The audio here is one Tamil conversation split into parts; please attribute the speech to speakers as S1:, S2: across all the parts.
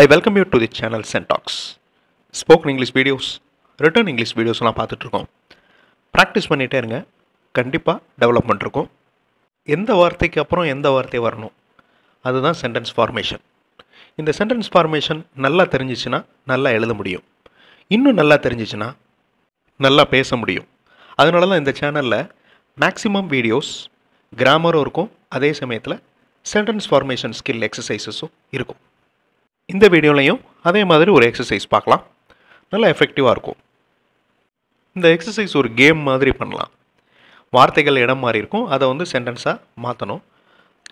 S1: I welcome you to the channel Sentax spoken English videos return English வீடியோஸ்லாம் பார்த்துட்ருக்கோம் ப்ராக்டிஸ் பண்ணிகிட்டே இருங்க கண்டிப்பாக டெவலப் பண்ணிருக்கோம் எந்த வார்த்தைக்கு அப்புறம் எந்த வார்த்தை வரணும் அதுதான் சென்டென்ஸ் ஃபார்மேஷன் இந்த சென்டென்ஸ் ஃபார்மேஷன் நல்லா தெரிஞ்சிச்சுன்னா நல்லா எழுத முடியும் இன்னும் நல்லா தெரிஞ்சிச்சுன்னா நல்லா பேச முடியும் அதனால தான் இந்த சேனலில் மேக்ஸிமம் வீடியோஸ் கிராமரும் இருக்கும் அதே சமயத்தில் சென்டென்ஸ் ஃபார்மேஷன் ஸ்கில் எக்ஸசைசஸும் இருக்கும் இந்த வீடியோலையும் அதே மாதிரி ஒரு எக்ஸசைஸ் பார்க்கலாம் நல்லா எஃபெக்டிவாக இருக்கும் இந்த எக்ஸசைஸ் ஒரு கேம் மாதிரி பண்ணலாம் வார்த்தைகள் இடம் மாதிரி இருக்கும் அதை வந்து சென்டென்ஸாக மாற்றணும்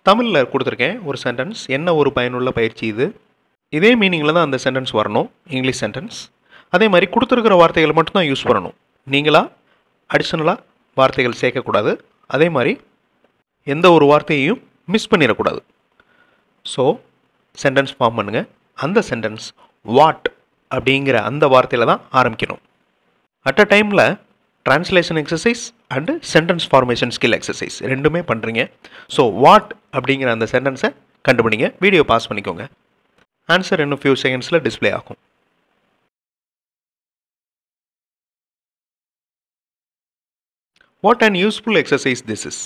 S1: தமிழில் கொடுத்துருக்கேன் ஒரு சென்டென்ஸ் என்ன ஒரு பயனுள்ள பயிற்சி இது இதே மீனிங்கில் தான் அந்த சென்டென்ஸ் வரணும் இங்கிலீஷ் சென்டென்ஸ் அதே மாதிரி கொடுத்துருக்கிற வார்த்தைகளை மட்டும்தான் யூஸ் பண்ணணும் நீங்களாக அடிஷ்னலாக வார்த்தைகள் சேர்க்கக்கூடாது அதே மாதிரி எந்த ஒரு வார்த்தையையும் மிஸ் பண்ணிடக்கூடாது ஸோ சென்டென்ஸ் ஃபார்ம் பண்ணுங்கள் அந்த சென்டென்ஸ் வாட் அப்படிங்கிற அந்த வார்த்தையில் தான் ஆரம்பிக்கணும் அட் அ டைமில் translation exercise and sentence formation skill exercise ரெண்டுமே பண்ணுறீங்க ஸோ வாட் அப்படிங்கிற அந்த சென்டென்ஸை கண்டுபிடிங்க வீடியோ பாஸ் பண்ணிக்கோங்க
S2: ஆன்சர் இன்னும் ஃபியூ செகண்ட்ஸில் டிஸ்பிளே ஆகும் what and useful exercise this is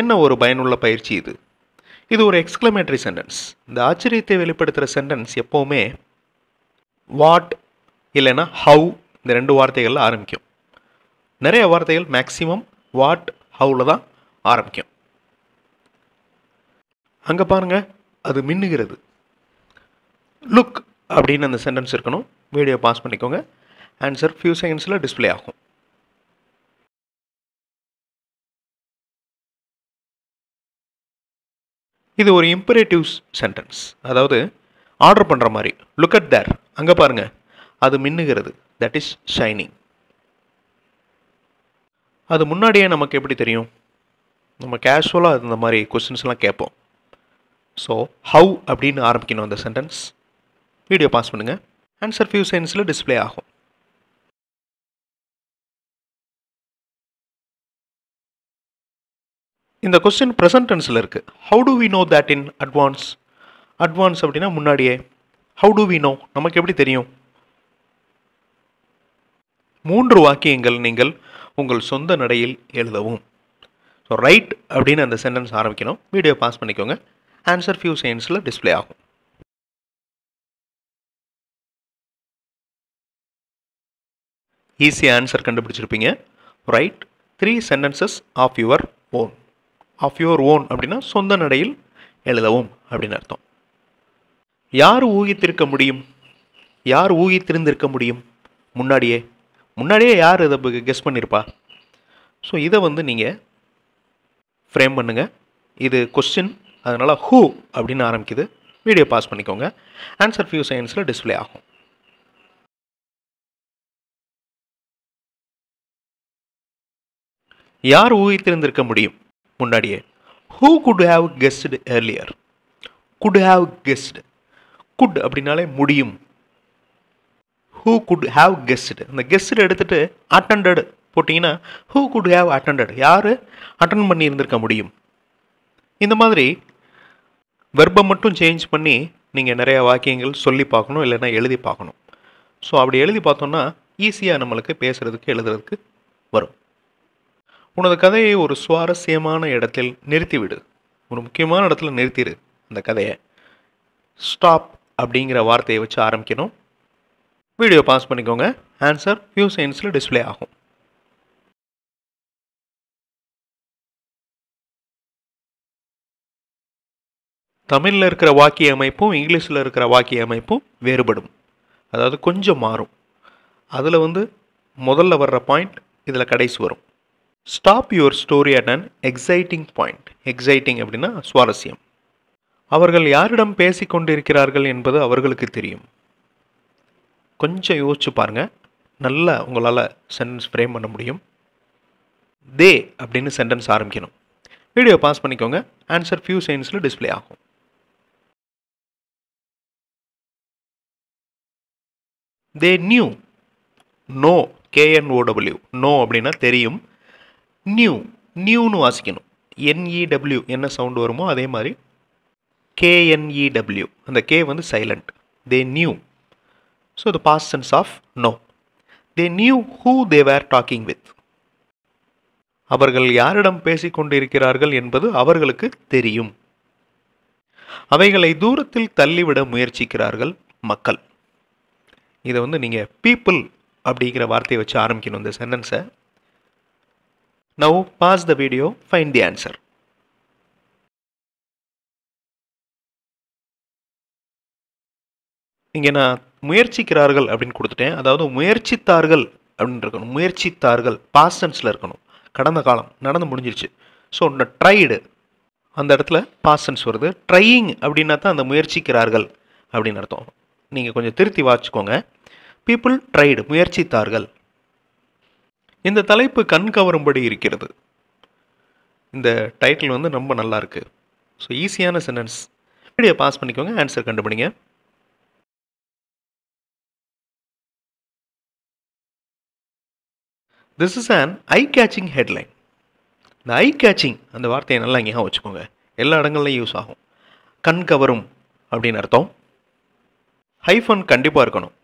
S1: என்ன ஒரு பயனுள்ள பயிற்சி இது இது ஒரு எக்ஸ்க்ளமேட்டரி சென்டென்ஸ் இந்த ஆச்சரியத்தை வெளிப்படுத்துகிற சென்டென்ஸ் எப்போவுமே வாட் இல்லைன்னா ஹவு இந்த ரெண்டு வார்த்தைகளில் ஆரம்பிக்கும் நிறைய வார்த்தைகள் மேக்சிமம் வாட் ஹவுல தான் ஆரம்பிக்கும் அங்கே பாருங்கள் அது மின்னுகிறது லுக் அப்படின்னு அந்த சென்டென்ஸ் இருக்கணும் வீடியோ பாஸ் பண்ணிக்கோங்க ஆன்சர் ஃபியூ
S2: செகண்ட்ஸில் டிஸ்பிளே ஆகும் இது ஒரு இம்பரேட்டிவ் சென்டென்ஸ் அதாவது
S1: ஆர்டர் பண்ணுற மாதிரி லுக் அட் தேர் அங்கே பாருங்கள் அது மின்னுகிறது தட் இஸ் ஷைனிங் அது முன்னாடியே நமக்கு எப்படி தெரியும் நம்ம கேஷுவலாக இந்த மாதிரி கொஸ்டின்ஸ்லாம் கேட்போம் ஸோ ஹவு அப்படின்னு ஆரம்பிக்கணும் அந்த
S2: சென்டென்ஸ் வீடியோ பாஸ் பண்ணுங்கள் ஆன்சர் ஃபியூ சைன்ஸில் டிஸ்பிளே ஆகும் இந்த கொஸ்டின் ப்ரெசன்ட் டென்ஸில் இருக்குது how to we know that in advance advance அப்படின்னா
S1: முன்னாடியே ஹவு டு வி நோ நமக்கு எப்படி தெரியும் மூன்று வாக்கியங்கள் நீங்கள் உங்கள் சொந்த நடையில் எழுதவும் ஸோ ரைட்
S2: அப்படின்னு அந்த சென்டென்ஸ் ஆரம்பிக்கணும் வீடியோ பாஸ் பண்ணிக்கோங்க ஆன்சர் ஃபியூ செகண்ட்ஸில் டிஸ்பிளே ஆகும் ஈஸியாக ஆன்சர் கண்டுபிடிச்சிருப்பீங்க right three sentences of your own
S1: of your own அப்படின்னா சொந்த நடையில் எழுதவும் அப்படின்னு அர்த்தம் யார் ஊகித்திருக்க முடியும் யார் ஊகித்திருந்திருக்க முடியும் முன்னாடியே முன்னாடியே யார் இதை கெஸ் பண்ணியிருப்பா ஸோ இதை வந்து நீங்கள் ஃப்ரேம் பண்ணுங்கள் இது கொஸ்டின் அதனால் ஹூ அப்படின்னு ஆரம்பிக்குது வீடியோ பாஸ் பண்ணிக்கோங்க
S2: ஆன்சர் ஃபியூ சயின்ஸில் டிஸ்பிளே ஆகும் யார் ஊகித்திருந்திருக்க முடியும்
S1: முன்னாடியே who could have guessed earlier could have guessed could அப்படின்னாலே முடியும் ஹூ குட் ஹாவ் கெஸ்டு இந்த கெஸ்டு எடுத்துகிட்டு அட்டண்டட் போட்டிங்கன்னா ஹூ குட் ஹேவ் அட்டண்டட் யார் அட்டன் பண்ணியிருந்திருக்க முடியும் இந்த மாதிரி வெர்பை மட்டும் சேஞ்ச் பண்ணி நீங்கள் நிறையா வாக்கியங்கள் சொல்லி பார்க்கணும் இல்லைன்னா எழுதி பார்க்கணும் ஸோ அப்படி எழுதி பார்த்தோன்னா ஈஸியாக நம்மளுக்கு பேசுகிறதுக்கு எழுதுறதுக்கு வரும் உனது கதையை ஒரு சுவாரஸ்யமான இடத்தில் நிறுத்திவிடு ஒரு முக்கியமான இடத்துல நிறுத்திடு அந்த கதையை ஸ்டாப் அப்படிங்கிற வார்த்தையை வச்சு ஆரம்பிக்கணும் வீடியோ பாஸ் பண்ணிக்கோங்க ஆன்சர் ஃபியூ
S2: சயின்ஸில் டிஸ்பிளே ஆகும் தமிழில் இருக்கிற வாக்கிய அமைப்பும் இங்கிலீஷில்
S1: இருக்கிற வாக்கிய அமைப்பும் வேறுபடும் அதாவது கொஞ்சம் மாறும் அதில் வந்து முதல்ல வர்ற பாயிண்ட் இதில் கடைசி வரும் stop your story at an exciting point exciting அப்படின்னா சுவாரஸ்யம் அவர்கள் யாரிடம் கொண்டிருக்கிறார்கள் என்பது அவர்களுக்கு தெரியும் கொஞ்சம் யோசிச்சு பாருங்கள் நல்லா உங்களால் சென்டென்ஸ் ஃப்ரேம் பண்ண முடியும் தே அப்படின்னு சென்டென்ஸ் ஆரம்பிக்கணும்
S2: வீடியோ பாஸ் பண்ணிக்கோங்க ஆன்சர் ஃபியூ செகண்ட்ஸில் டிஸ்பிளே ஆகும் they knew know
S1: K N O W know அப்படின்னா தெரியும் நியூ நியூன்னு வாசிக்கணும் என்இடபிள்யூ e என்ன சவுண்டு வருமோ அதே மாதிரி கேஎன்இடபிள்யூ e அந்த கே வந்து silent they knew so the past tense of know they knew who they were talking with அவர்கள் யாரிடம் பேசிக்கொண்டிருக்கிறார்கள் என்பது அவர்களுக்கு தெரியும் அவைகளை தூரத்தில் தள்ளிவிட முயற்சிக்கிறார்கள் மக்கள் இதை வந்து நீங்கள் பீப்புள் அப்படிங்கிற வார்த்தையை
S2: வச்சு ஆரம்பிக்கணும் இந்த சென்டென்ஸை Now pause the video, find the answer. இங்கே நான் முயற்சிக்கிறார்கள் அப்படின்னு கொடுத்துட்டேன் அதாவது முயற்சித்தார்கள்
S1: அப்படின்னு இருக்கணும் முயற்சித்தார்கள் பாசன்ஸில் இருக்கணும் கடந்த காலம் நடந்து முடிஞ்சிருச்சு ஸோ ட்ரைடு அந்த இடத்துல பாசன்ஸ் வருது ட்ரையிங் அப்படின்னா தான் அந்த முயற்சிக்கிறார்கள் அப்படின்னு அர்த்தம் நீங்கள் கொஞ்சம் திருத்தி வாச்சிக்கோங்க பீப்புள் ட்ரைடு முயற்சித்தார்கள் இந்த தலைப்பு கண் கவரும்படி இருக்கிறது இந்த
S2: டைட்டில் வந்து ரொம்ப நல்லா இருக்குது ஸோ ஈஸியான சென்டென்ஸ் வீடியோ பாஸ் பண்ணிக்கோங்க ஆன்சர் கண்டுபிடிங்க this is an eye catching headline இந்த ஐ கேச்சிங் அந்த
S1: வார்த்தையை நல்லா ஞாபகம் வச்சுக்கோங்க எல்லா இடங்கள்லையும் யூஸ் ஆகும் கண் கவரும் அப்படின்னு அர்த்தம் ஹைஃபன் கண்டிப்பாக இருக்கணும்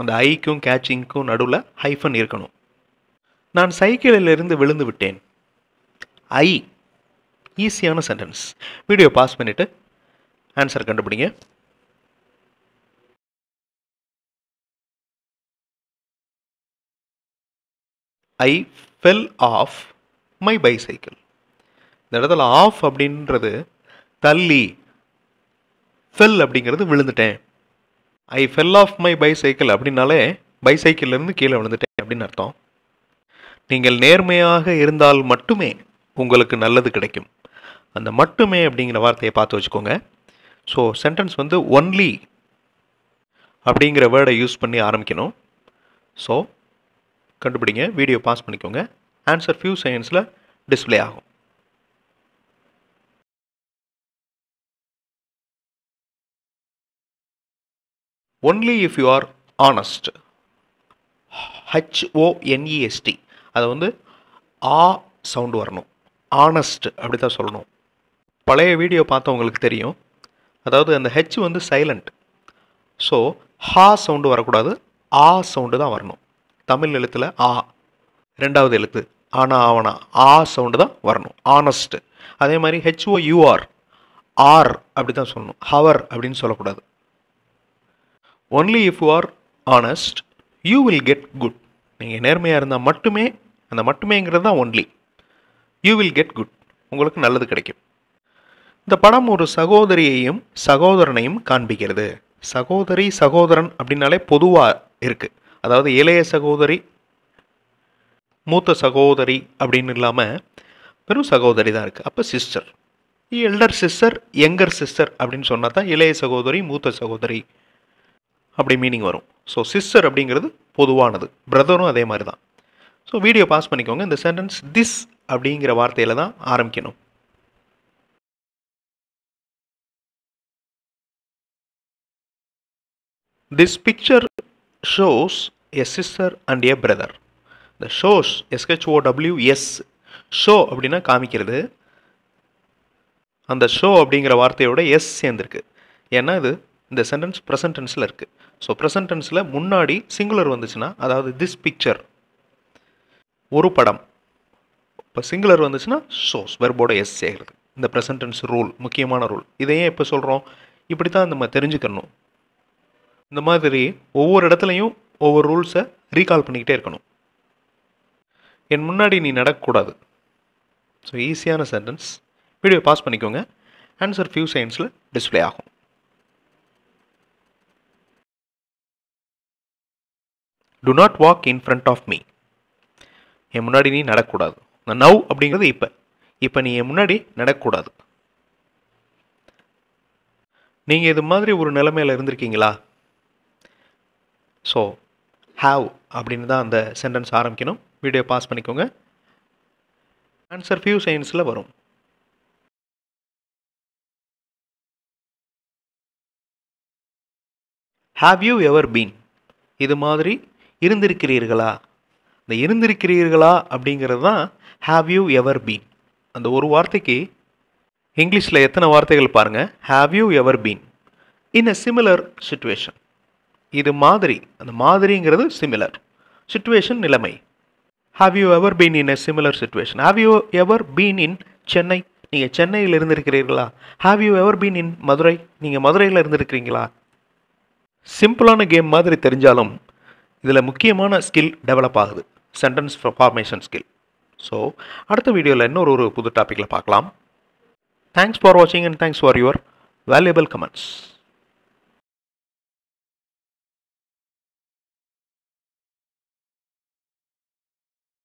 S1: அந்த ஐக்கும் கேச்சிங்க்கும் நடுவில் ஹைஃபன் இருக்கணும் நான் சைக்கிளிலிருந்து விழுந்து விட்டேன் ஐ
S2: ஈஸியான சென்டென்ஸ் வீடியோ பாஸ் பண்ணிவிட்டு ஆன்சர் கண்டுபிடிங்க I fell off my bicycle இந்த
S1: இடத்துல ஆஃப் அப்படின்றது தள்ளி ஃபெல் அப்படிங்கிறது விழுந்துட்டேன் I fell off my bicycle அப்படின்னாலே பைசைக்கிள்லேருந்து கீழே விழுந்துட்டேன் அப்படின்னு அர்த்தம் நீங்கள் நேர்மையாக இருந்தால் மட்டுமே உங்களுக்கு நல்லது கிடைக்கும் அந்த மட்டுமே அப்படிங்கிற வார்த்தையை பார்த்து வச்சுக்கோங்க ஸோ சென்டென்ஸ் வந்து ஒன்லி அப்படிங்கிற வேர்டை யூஸ் பண்ணி ஆரம்பிக்கணும் ஸோ
S2: கண்டுபிடிங்க வீடியோ பாஸ் பண்ணிக்கோங்க ஆன்சர் ஃபியூ செகண்ட்ஸில் டிஸ்பிளே ஆகும் only if you are honest
S1: H O N E S T அதை வந்து ஆ சவுண்டு வரணும் ஆனஸ்ட் அப்படி தான் சொல்லணும் பழைய வீடியோ பார்த்தவங்களுக்கு தெரியும் அதாவது அந்த ஹெச் வந்து சைலண்ட் ஸோ ஹா சவுண்டு வரக்கூடாது ஆ சவுண்டு தான் வரணும் தமிழ் எழுத்தில் ஆ ரெண்டாவது எழுத்து ஆனா ஆவனா ஆ சவுண்டு தான் வரணும் ஆனஸ்ட்டு அதே மாதிரி ஹெச்ஓ யூஆர் ஆர் அப்படி தான் சொல்லணும் ஹவர் அப்படின்னு சொல்லக்கூடாது only if you are honest you will get good நீங்கள் நேர்மையாக இருந்தால் மட்டுமே அந்த மட்டுமேங்கிறது தான் only you will get good உங்களுக்கு நல்லது கிடைக்கும் இந்த படம் ஒரு சகோதரியையும் சகோதரனையும் காண்பிக்கிறது சகோதரி சகோதரன் அப்படின்னாலே பொதுவாக இருக்குது அதாவது இளைய சகோதரி மூத்த சகோதரி அப்படின்னு இல்லாமல் வெறும் சகோதரி தான் இருக்குது அப்போ sister elder sister younger sister அப்படின்னு சொன்னால் தான் இளைய சகோதரி மூத்த சகோதரி அப்படி மீனிங் வரும் ஸோ சிஸ்டர் அப்படிங்கிறது பொதுவானது பிரதரும் அதே மாதிரி தான்
S2: ஸோ வீடியோ பாஸ் பண்ணிக்கோங்க இந்த சென்டென்ஸ் திஸ் அப்படிங்கிற வார்த்தையில் தான் ஆரம்பிக்கணும் this picture shows a sister and a brother
S1: இந்த ஷோஸ் எஸ்ஹெச்ஓ எஸ் ஷோ அப்படின்னா காமிக்கிறது அந்த ஷோ அப்படிங்கிற வார்த்தையோட எஸ் சேர்ந்துருக்கு ஏன்னா இது இந்த சென்டென்ஸ் ப்ரெசன்டென்ஸில் இருக்குது ஸோ ப்ரெசன்டென்ஸில் முன்னாடி சிங்குலர் வந்துச்சுன்னா அதாவது திஸ் பிக்சர் ஒரு படம் இப்போ சிங்குலர் வந்துச்சுன்னா ஷோஸ் வெர்போட எஸ் சேர்கிறது இந்த ப்ரெசன்டென்ஸ் ரூல் முக்கியமான ரூல் இதையே இப்போ சொல்கிறோம் இப்படி தான் நம்ம தெரிஞ்சுக்கணும் இந்த மாதிரி ஒவ்வொரு இடத்துலையும் ஒவ்வொரு ரூல்ஸை ரீகால் பண்ணிக்கிட்டே இருக்கணும் என் முன்னாடி நீ நடக்கக்கூடாது ஸோ ஈஸியான சென்டென்ஸ் வீடியோ பாஸ் பண்ணிக்கோங்க ஆன்சர் ஃபியூ செகண்ட்ஸில் டிஸ்பிளே ஆகும் do not walk in front of me என் முன்னாடி நீ நடக்கூடாது நவ் அப்படிங்கிறது இப்போ இப்போ நீ என் முன்னாடி நடக்கூடாது நீங்கள் இது மாதிரி ஒரு நிலைமையில் இருந்திருக்கீங்களா ஸோ ஹாவ் அப்படின்னு தான் அந்த சென்டென்ஸ்
S2: ஆரம்பிக்கணும் வீடியோ பாஸ் பண்ணிக்கோங்க ஆன்சர் ஃபியூ சயின்ஸில் வரும் ஹாவ் யூ எவர் பீன் இது மாதிரி இருந்திருக்கிறீர்களா
S1: இந்த இருந்திருக்கிறீர்களா அப்படிங்கிறது தான் ஹாவ் யூ எவர் பீன் அந்த ஒரு வார்த்தைக்கு இங்கிலீஷில் எத்தனை வார்த்தைகள் பாருங்கள் have you ever been in a similar situation இது மாதிரி அந்த மாதிரிங்கிறது சிமிலர் சுச்சுவேஷன் நிலைமை have you ever been in a similar situation have you ever been in Chennai நீங்கள் சென்னையில் இருந்திருக்கிறீர்களா have you ever been in Madurai நீங்கள் மதுரையில் இருந்திருக்கிறீங்களா சிம்பிளான கேம் மாதிரி தெரிஞ்சாலும் இதில் முக்கியமான ஸ்கில் டெவலப் ஆகுது சென்டென்ஸ் ஃபார்மேஷன் ஸ்கில் ஸோ அடுத்த வீடியோவில் இன்னொரு ஒரு புது டாப்பிக்கில் பார்க்கலாம்
S2: தேங்க்ஸ் ஃபார் வாட்சிங் and thanks for your valuable comments